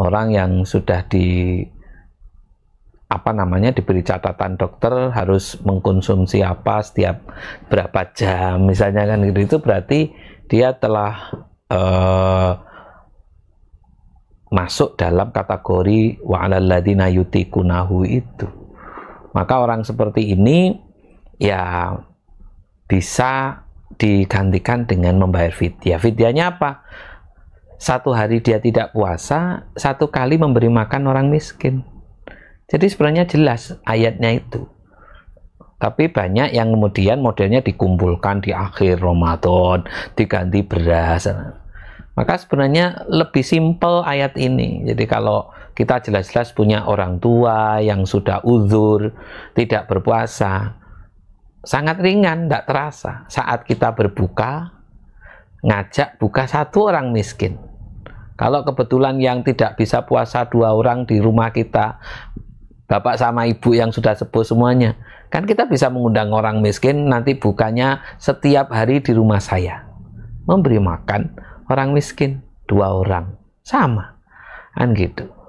orang yang sudah di apa namanya diberi catatan dokter harus mengkonsumsi apa setiap berapa jam misalnya kan gitu itu berarti dia telah uh, masuk dalam kategori wa'alalladina yutikunahu itu maka orang seperti ini ya bisa digantikan dengan membayar fitia fitianya apa? satu hari dia tidak puasa, satu kali memberi makan orang miskin. Jadi sebenarnya jelas ayatnya itu. Tapi banyak yang kemudian modelnya dikumpulkan di akhir Ramadan, diganti beras. Maka sebenarnya lebih simpel ayat ini. Jadi kalau kita jelas-jelas punya orang tua yang sudah uzur, tidak berpuasa, sangat ringan, tidak terasa. Saat kita berbuka, ngajak buka satu orang miskin kalau kebetulan yang tidak bisa puasa dua orang di rumah kita, bapak sama ibu yang sudah sepuh semuanya, kan kita bisa mengundang orang miskin nanti bukanya setiap hari di rumah saya. Memberi makan orang miskin dua orang sama. Kan gitu.